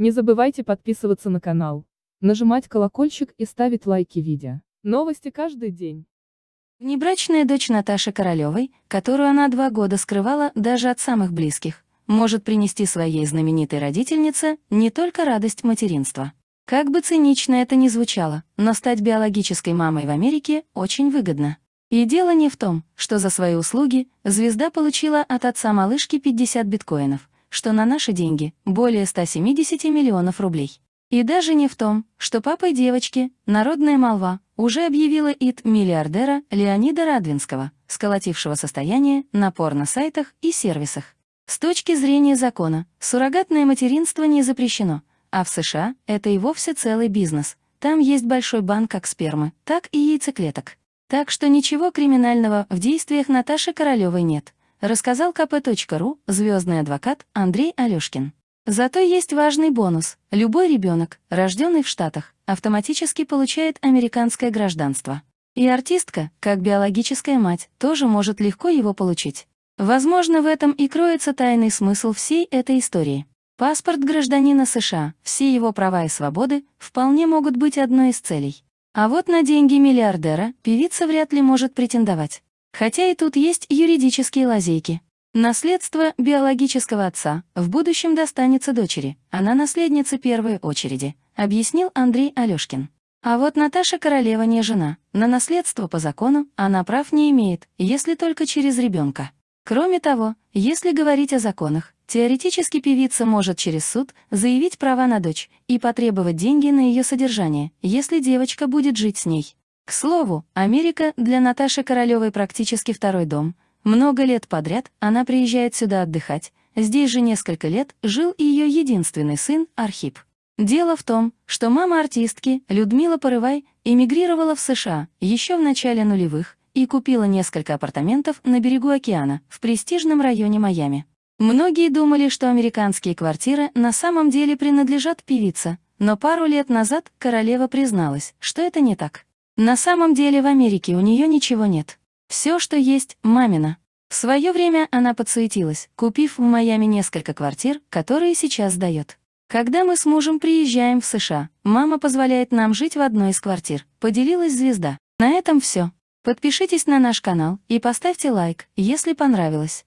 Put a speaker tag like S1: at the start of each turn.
S1: Не забывайте подписываться на канал, нажимать колокольчик и ставить лайки видео. Новости каждый день. Внебрачная дочь Наташи Королевой, которую она два года скрывала даже от самых близких, может принести своей знаменитой родительнице не только радость материнства. Как бы цинично это ни звучало, но стать биологической мамой в Америке очень выгодно. И дело не в том, что за свои услуги звезда получила от отца малышки 50 биткоинов, что на наши деньги более 170 миллионов рублей. И даже не в том, что папой девочки, народная молва, уже объявила ит миллиардера Леонида Радвинского, сколотившего состояние на порно-сайтах и сервисах. С точки зрения закона, суррогатное материнство не запрещено, а в США это и вовсе целый бизнес. Там есть большой банк как спермы, так и яйцеклеток. Так что ничего криминального в действиях Наташи Королевой нет рассказал kp.ru звездный адвокат Андрей Алешкин. Зато есть важный бонус. Любой ребенок, рожденный в Штатах, автоматически получает американское гражданство. И артистка, как биологическая мать, тоже может легко его получить. Возможно, в этом и кроется тайный смысл всей этой истории. Паспорт гражданина США, все его права и свободы вполне могут быть одной из целей. А вот на деньги миллиардера певица вряд ли может претендовать. Хотя и тут есть юридические лазейки. Наследство биологического отца в будущем достанется дочери, она наследница первой очереди, объяснил Андрей Алешкин. А вот Наташа королева не жена, на наследство по закону она прав не имеет, если только через ребенка. Кроме того, если говорить о законах, теоретически певица может через суд заявить права на дочь и потребовать деньги на ее содержание, если девочка будет жить с ней. К слову, Америка для Наташи Королевой практически второй дом. Много лет подряд она приезжает сюда отдыхать. Здесь же несколько лет жил и ее единственный сын Архип. Дело в том, что мама артистки, Людмила Порывай, эмигрировала в США еще в начале нулевых и купила несколько апартаментов на берегу океана в престижном районе Майами. Многие думали, что американские квартиры на самом деле принадлежат певице, но пару лет назад королева призналась, что это не так. На самом деле в Америке у нее ничего нет. Все, что есть, мамина. В свое время она подсуетилась, купив в Майами несколько квартир, которые сейчас сдает. Когда мы с мужем приезжаем в США, мама позволяет нам жить в одной из квартир, поделилась звезда. На этом все. Подпишитесь на наш канал и поставьте лайк, если понравилось.